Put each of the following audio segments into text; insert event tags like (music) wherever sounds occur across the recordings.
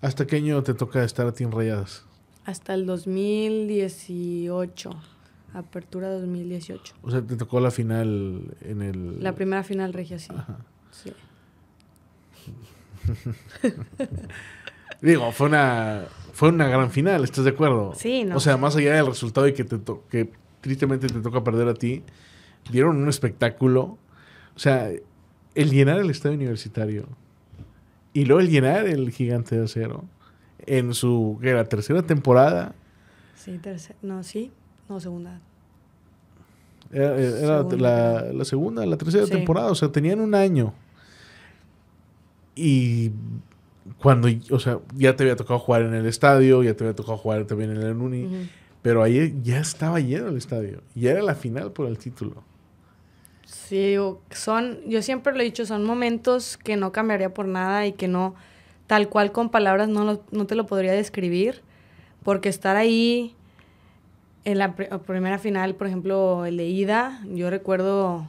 ¿Hasta qué año te toca estar a ti en Rayadas? Hasta el 2018. Apertura 2018. O sea, te tocó la final en el... La primera final regia, sí. Sí. (laughs) Digo, fue una, fue una gran final, ¿estás de acuerdo? Sí, ¿no? O sea, más allá del resultado y que, te que tristemente te toca perder a ti, dieron un espectáculo. O sea, el llenar el estadio universitario, y luego el llenar el gigante de acero en su, que la tercera temporada. Sí, no, sí, no, segunda. Era, La, segunda, la tercera temporada, o sea, tenían un año. Y cuando, o sea, ya te había tocado jugar en el estadio, ya te había tocado jugar también en el Uni, pero ahí ya estaba lleno el estadio, ya era la final por el título. Sí, son, yo siempre lo he dicho, son momentos que no cambiaría por nada y que no, tal cual con palabras no, te lo podría describir, porque estar ahí en la primera final, por ejemplo, el de ida, yo recuerdo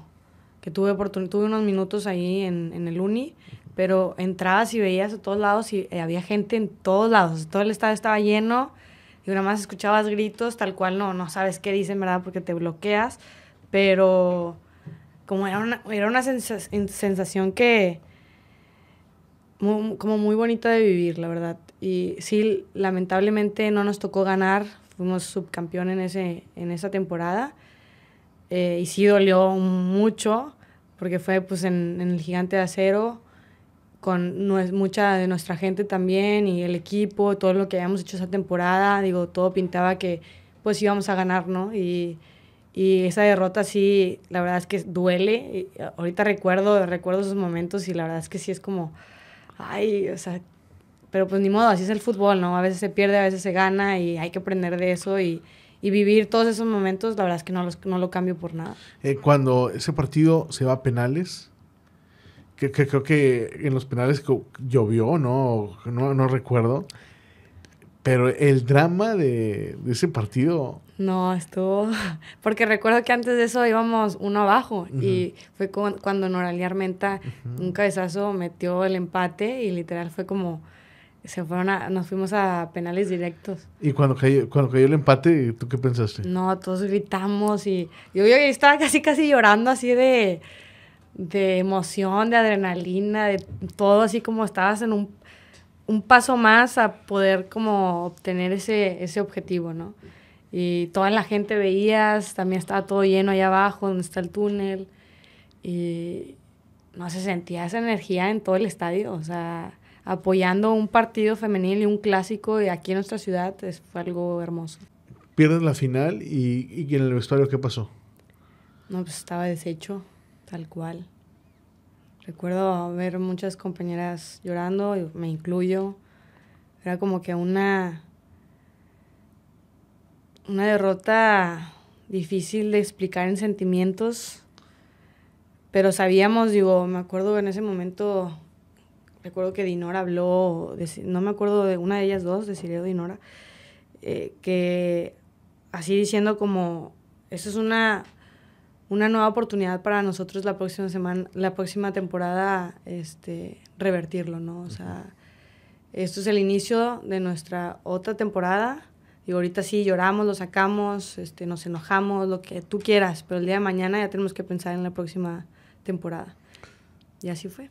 que tuve, tuve unos minutos ahí en, el uni, pero entrabas y veías a todos lados y eh, había gente en todos lados, todo el estado estaba lleno y nada más escuchabas gritos, tal cual no, no sabes qué dicen, ¿verdad? Porque te bloqueas, pero era una, sensación que, muy, como muy bonita de vivir, la verdad. Y sí, lamentablemente no nos tocó ganar, fuimos subcampeón en, ese, en esa temporada. Eh, y sí dolió mucho, porque fue pues en, el Gigante de Acero, con mucha de nuestra gente también y el equipo, todo lo que habíamos hecho esa temporada, digo, todo pintaba que pues íbamos a ganar, ¿no? Y y esa derrota sí, la verdad es que duele. Eh, ahorita recuerdo, recuerdo esos momentos y la verdad es que sí es como, ay, o sea, pero pues ni modo, así es el fútbol, ¿no? A veces se pierde, a veces se gana y hay que aprender de eso y, vivir todos esos momentos, la verdad es que no, los, no lo cambio por nada. Eh, cuando ese partido se va a penales, que, creo que en los penales llovió, ¿no? No, no recuerdo. Pero el drama de, ese partido. No, estuvo. (laughs) Porque recuerdo que antes de eso íbamos uno abajo y fue cuando Noralía Armenta un cabezazo metió el empate y literal fue como. Se fueron nos fuimos a penales directos. ¿Y cuando cayó, cuando cayó el empate, tú qué pensaste? No, todos gritamos y yo, yo estaba casi, casi llorando así de, de emoción, de adrenalina, de todo, así como estabas en un un paso más a poder como obtener ese, objetivo, ¿no? Y toda la gente veías, también estaba todo lleno allá abajo, donde está el túnel, y no se sentía esa energía en todo el estadio, o sea, apoyando un partido femenil y un clásico aquí en nuestra ciudad es, fue algo hermoso. Pierdes la final y, y en el vestuario, ¿qué pasó? No, pues estaba deshecho, tal cual. Recuerdo ver muchas compañeras llorando, y me incluyo. Era como que una, una derrota difícil de explicar en sentimientos, pero sabíamos, digo, me acuerdo en ese momento, recuerdo que Dinora habló, no me acuerdo de una de ellas dos, de Cireo Dinora, eh, que así diciendo como, eso es una una nueva oportunidad para nosotros la próxima semana, la próxima temporada, este, revertirlo, ¿no? O sea, esto es el inicio de nuestra otra temporada. Y ahorita sí lloramos, lo sacamos, este, nos enojamos, lo que tú quieras, pero el día de mañana ya tenemos que pensar en la próxima temporada. Y así fue.